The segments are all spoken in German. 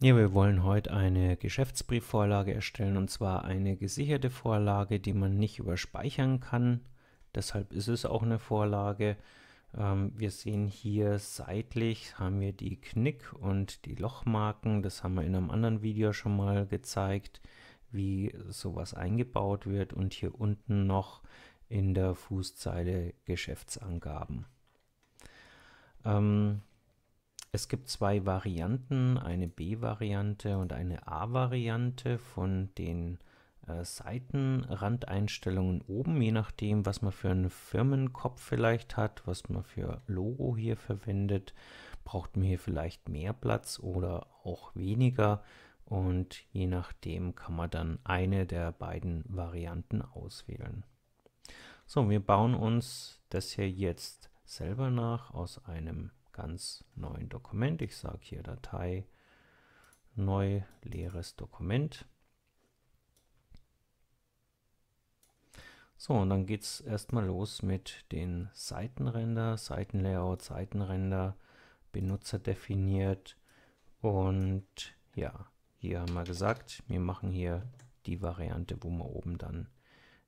Ja, wir wollen heute eine Geschäftsbriefvorlage erstellen und zwar eine gesicherte Vorlage, die man nicht überspeichern kann. Deshalb ist es auch eine Vorlage. Ähm, wir sehen hier seitlich haben wir die Knick und die Lochmarken. Das haben wir in einem anderen Video schon mal gezeigt, wie sowas eingebaut wird und hier unten noch in der Fußzeile Geschäftsangaben. Ähm, es gibt zwei Varianten, eine B-Variante und eine A-Variante von den äh, Seitenrandeinstellungen oben, je nachdem, was man für einen Firmenkopf vielleicht hat, was man für Logo hier verwendet, braucht man hier vielleicht mehr Platz oder auch weniger und je nachdem kann man dann eine der beiden Varianten auswählen. So, wir bauen uns das hier jetzt selber nach aus einem ganz neuen Dokument. Ich sage hier Datei, neu, leeres Dokument. So, und dann geht es erstmal los mit den Seitenränder, Seitenlayout, Seitenränder, Benutzer definiert und ja, hier haben wir gesagt, wir machen hier die Variante, wo wir oben dann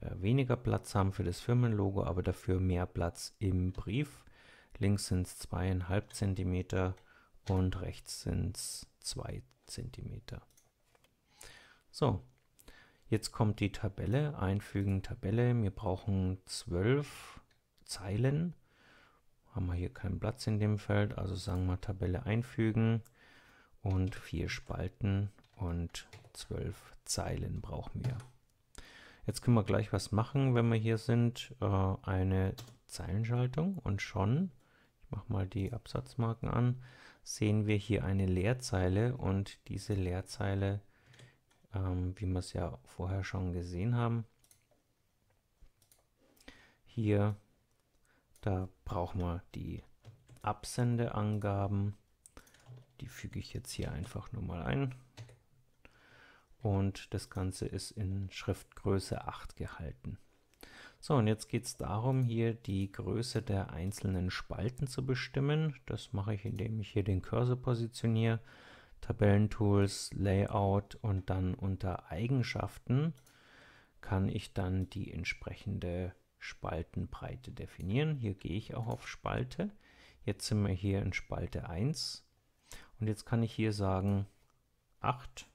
äh, weniger Platz haben für das Firmenlogo, aber dafür mehr Platz im Brief links sind es zweieinhalb Zentimeter und rechts sind es zwei Zentimeter. So, jetzt kommt die Tabelle, einfügen Tabelle. Wir brauchen zwölf Zeilen. Haben wir hier keinen Platz in dem Feld, also sagen wir Tabelle einfügen und vier Spalten und zwölf Zeilen brauchen wir. Jetzt können wir gleich was machen, wenn wir hier sind, äh, eine Zeilenschaltung und schon mache mal die Absatzmarken an, sehen wir hier eine Leerzeile und diese Leerzeile, ähm, wie wir es ja vorher schon gesehen haben, hier, da brauchen wir die Absendeangaben. Die füge ich jetzt hier einfach nur mal ein. Und das Ganze ist in Schriftgröße 8 gehalten. So, und jetzt geht es darum, hier die Größe der einzelnen Spalten zu bestimmen. Das mache ich, indem ich hier den Cursor positioniere, Tabellentools, Layout und dann unter Eigenschaften kann ich dann die entsprechende Spaltenbreite definieren. Hier gehe ich auch auf Spalte. Jetzt sind wir hier in Spalte 1 und jetzt kann ich hier sagen 8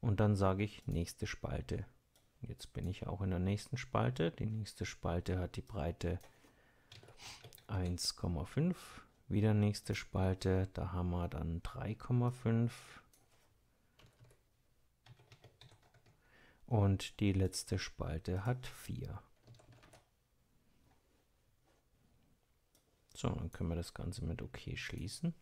und dann sage ich nächste Spalte Jetzt bin ich auch in der nächsten Spalte. Die nächste Spalte hat die Breite 1,5. Wieder nächste Spalte, da haben wir dann 3,5. Und die letzte Spalte hat 4. So, dann können wir das Ganze mit OK schließen.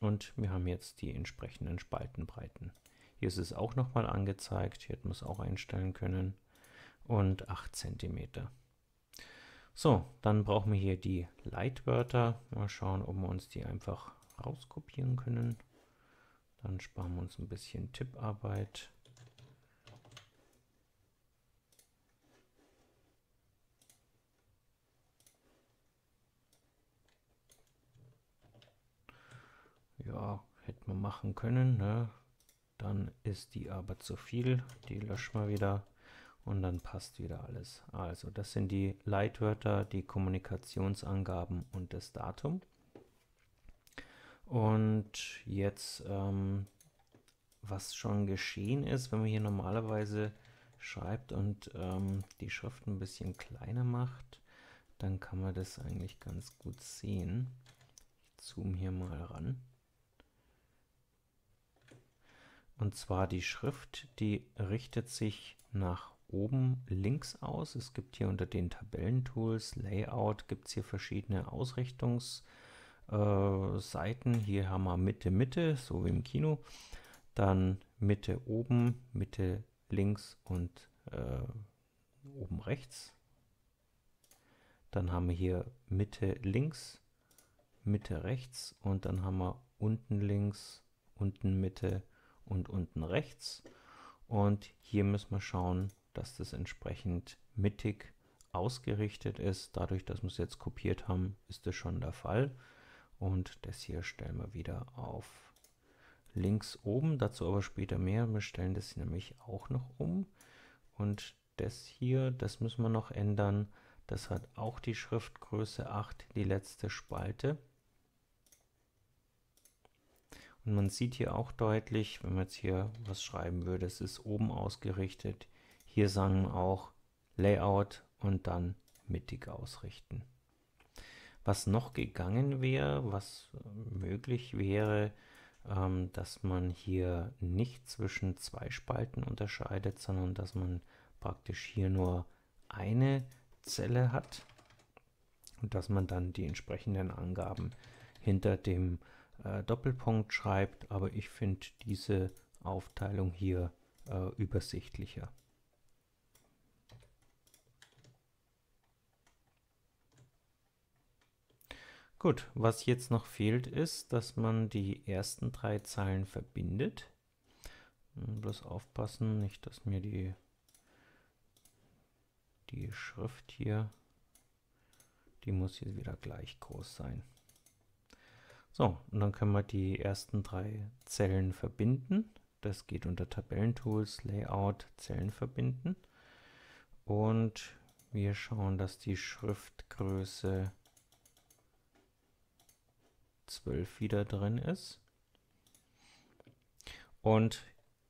Und wir haben jetzt die entsprechenden Spaltenbreiten. Hier ist es auch nochmal angezeigt. Hier hätten wir es auch einstellen können. Und 8 cm. So, dann brauchen wir hier die Leitwörter. Mal schauen, ob wir uns die einfach rauskopieren können. Dann sparen wir uns ein bisschen Tipparbeit. Ja, hätten wir machen können. Ne? Dann ist die aber zu viel. Die löschen wir wieder und dann passt wieder alles. Also das sind die Leitwörter, die Kommunikationsangaben und das Datum. Und jetzt, ähm, was schon geschehen ist, wenn man hier normalerweise schreibt und ähm, die Schrift ein bisschen kleiner macht, dann kann man das eigentlich ganz gut sehen. Ich zoome hier mal ran. Und zwar die Schrift, die richtet sich nach oben links aus. Es gibt hier unter den Tabellentools, Layout, gibt es hier verschiedene Ausrichtungsseiten. Äh, hier haben wir Mitte, Mitte, so wie im Kino. Dann Mitte oben, Mitte links und äh, oben rechts. Dann haben wir hier Mitte links, Mitte rechts und dann haben wir unten links, unten Mitte rechts und unten rechts. Und hier müssen wir schauen, dass das entsprechend mittig ausgerichtet ist. Dadurch, dass wir es jetzt kopiert haben, ist das schon der Fall. Und das hier stellen wir wieder auf links oben. Dazu aber später mehr. Wir stellen das nämlich auch noch um. Und das hier, das müssen wir noch ändern. Das hat auch die Schriftgröße 8, die letzte Spalte. Und man sieht hier auch deutlich, wenn man jetzt hier was schreiben würde, es ist oben ausgerichtet. Hier sagen auch Layout und dann mittig ausrichten. Was noch gegangen wäre, was möglich wäre, ähm, dass man hier nicht zwischen zwei Spalten unterscheidet, sondern dass man praktisch hier nur eine Zelle hat und dass man dann die entsprechenden Angaben hinter dem äh, Doppelpunkt schreibt, aber ich finde diese Aufteilung hier äh, übersichtlicher. Gut, was jetzt noch fehlt ist, dass man die ersten drei Zeilen verbindet. Hm, bloß aufpassen, nicht dass mir die, die Schrift hier, die muss hier wieder gleich groß sein. So, und dann können wir die ersten drei Zellen verbinden. Das geht unter Tabellentools, Layout, Zellen verbinden. Und wir schauen, dass die Schriftgröße 12 wieder drin ist. Und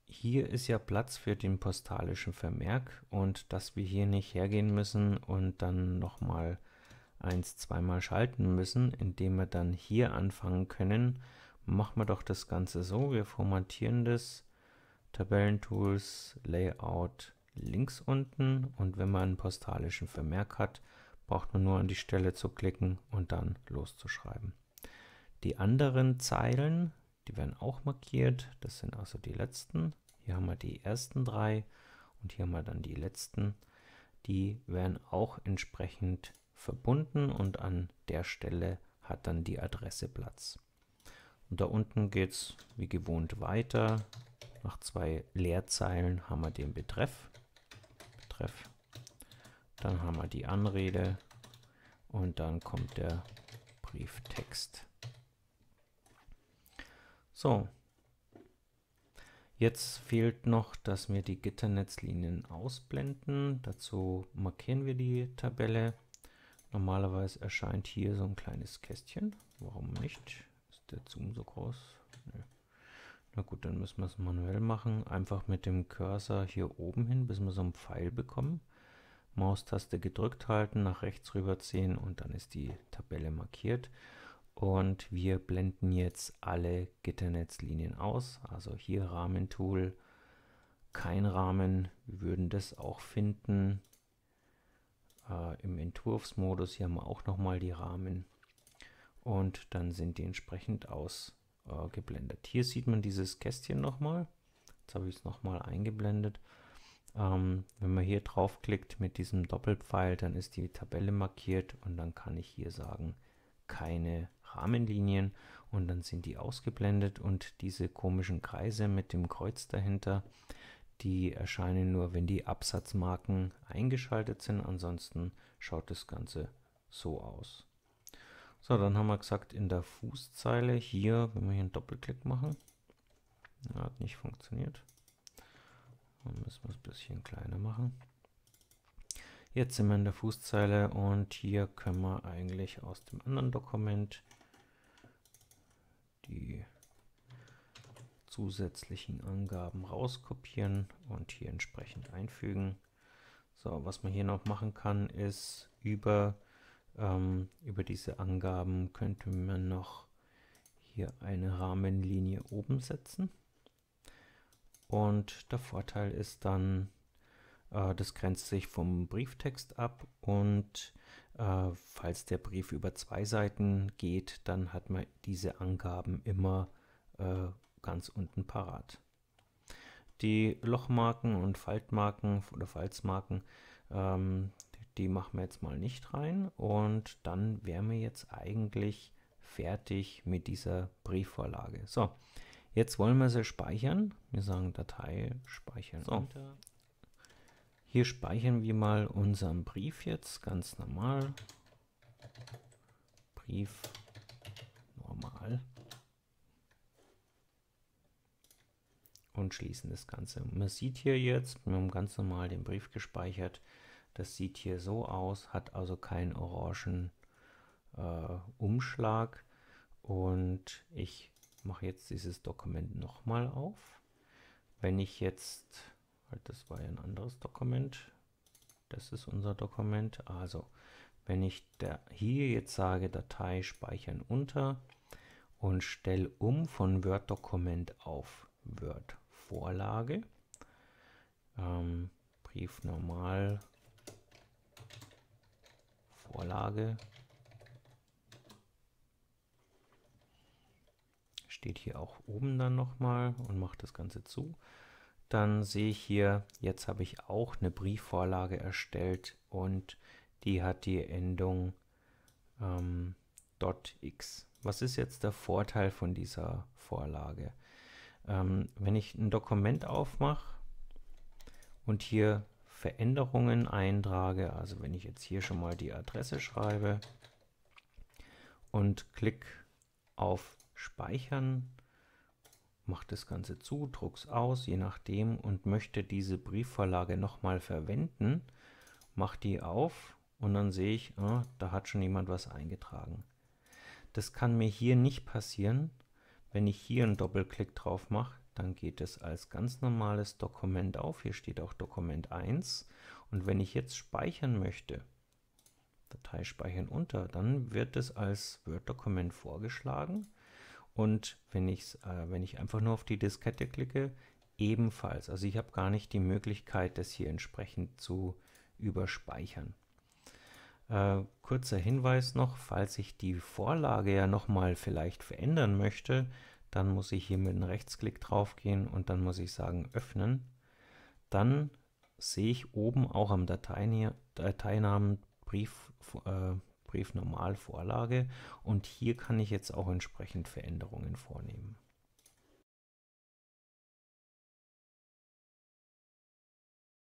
hier ist ja Platz für den postalischen Vermerk und dass wir hier nicht hergehen müssen und dann nochmal mal 1, 2 mal schalten müssen, indem wir dann hier anfangen können, machen wir doch das Ganze so. Wir formatieren das Tabellentools Layout links unten und wenn man einen postalischen Vermerk hat, braucht man nur an die Stelle zu klicken und dann loszuschreiben. Die anderen Zeilen, die werden auch markiert. Das sind also die letzten. Hier haben wir die ersten drei und hier haben wir dann die letzten. Die werden auch entsprechend verbunden und an der Stelle hat dann die Adresse Platz. Und da unten geht es wie gewohnt weiter. Nach zwei Leerzeilen haben wir den Betreff. Betreff. Dann haben wir die Anrede und dann kommt der Brieftext. So. Jetzt fehlt noch, dass wir die Gitternetzlinien ausblenden. Dazu markieren wir die Tabelle Normalerweise erscheint hier so ein kleines Kästchen. Warum nicht? Ist der Zoom so groß? Nö. Na gut, dann müssen wir es manuell machen. Einfach mit dem Cursor hier oben hin, bis wir so einen Pfeil bekommen. Maustaste gedrückt halten, nach rechts rüberziehen und dann ist die Tabelle markiert. Und wir blenden jetzt alle Gitternetzlinien aus. Also hier Rahmentool, kein Rahmen. Wir würden das auch finden äh, im Entwurfsmodus hier haben wir auch nochmal die Rahmen und dann sind die entsprechend ausgeblendet. Äh, hier sieht man dieses Kästchen nochmal. Jetzt habe ich es nochmal eingeblendet. Ähm, wenn man hier draufklickt mit diesem Doppelpfeil, dann ist die Tabelle markiert und dann kann ich hier sagen, keine Rahmenlinien und dann sind die ausgeblendet und diese komischen Kreise mit dem Kreuz dahinter, die erscheinen nur, wenn die Absatzmarken eingeschaltet sind. Ansonsten schaut das Ganze so aus. So, dann haben wir gesagt, in der Fußzeile hier, wenn wir hier einen Doppelklick machen, hat nicht funktioniert. Dann müssen wir es ein bisschen kleiner machen. Jetzt sind wir in der Fußzeile und hier können wir eigentlich aus dem anderen Dokument die zusätzlichen Angaben rauskopieren und hier entsprechend einfügen. So, was man hier noch machen kann, ist über, ähm, über diese Angaben könnte man noch hier eine Rahmenlinie oben setzen. Und der Vorteil ist dann, äh, das grenzt sich vom Brieftext ab und äh, falls der Brief über zwei Seiten geht, dann hat man diese Angaben immer äh, ganz unten parat. Die Lochmarken und Faltmarken oder Falzmarken, ähm, die machen wir jetzt mal nicht rein und dann wären wir jetzt eigentlich fertig mit dieser Briefvorlage. So, jetzt wollen wir sie speichern. Wir sagen Datei speichern. So. Hier speichern wir mal unseren Brief jetzt ganz normal. Brief normal. und schließen das Ganze. Man sieht hier jetzt, wir haben ganz normal den Brief gespeichert. Das sieht hier so aus, hat also keinen orangen äh, Umschlag. Und ich mache jetzt dieses Dokument nochmal auf. Wenn ich jetzt, halt das war ja ein anderes Dokument, das ist unser Dokument. Also, wenn ich da hier jetzt sage, Datei speichern unter und stelle um von Word-Dokument auf Word. Vorlage. Ähm, Brief normal. Vorlage. Steht hier auch oben dann nochmal und macht das Ganze zu. Dann sehe ich hier, jetzt habe ich auch eine Briefvorlage erstellt und die hat die Endung ähm, .x. Was ist jetzt der Vorteil von dieser Vorlage? Ähm, wenn ich ein Dokument aufmache und hier Veränderungen eintrage, also wenn ich jetzt hier schon mal die Adresse schreibe und klick auf Speichern, mache das Ganze zu, drucke es aus, je nachdem und möchte diese Briefvorlage nochmal verwenden, mache die auf und dann sehe ich, oh, da hat schon jemand was eingetragen. Das kann mir hier nicht passieren, wenn ich hier einen Doppelklick drauf mache, dann geht es als ganz normales Dokument auf. Hier steht auch Dokument 1. Und wenn ich jetzt speichern möchte, Datei speichern unter, dann wird es als Word-Dokument vorgeschlagen. Und wenn, ich's, äh, wenn ich einfach nur auf die Diskette klicke, ebenfalls. Also ich habe gar nicht die Möglichkeit, das hier entsprechend zu überspeichern. Äh, kurzer Hinweis noch, falls ich die Vorlage ja nochmal vielleicht verändern möchte, dann muss ich hier mit einem Rechtsklick draufgehen und dann muss ich sagen öffnen. Dann sehe ich oben auch am Datein Dateinamen Brief, äh, Brief Normal Vorlage und hier kann ich jetzt auch entsprechend Veränderungen vornehmen.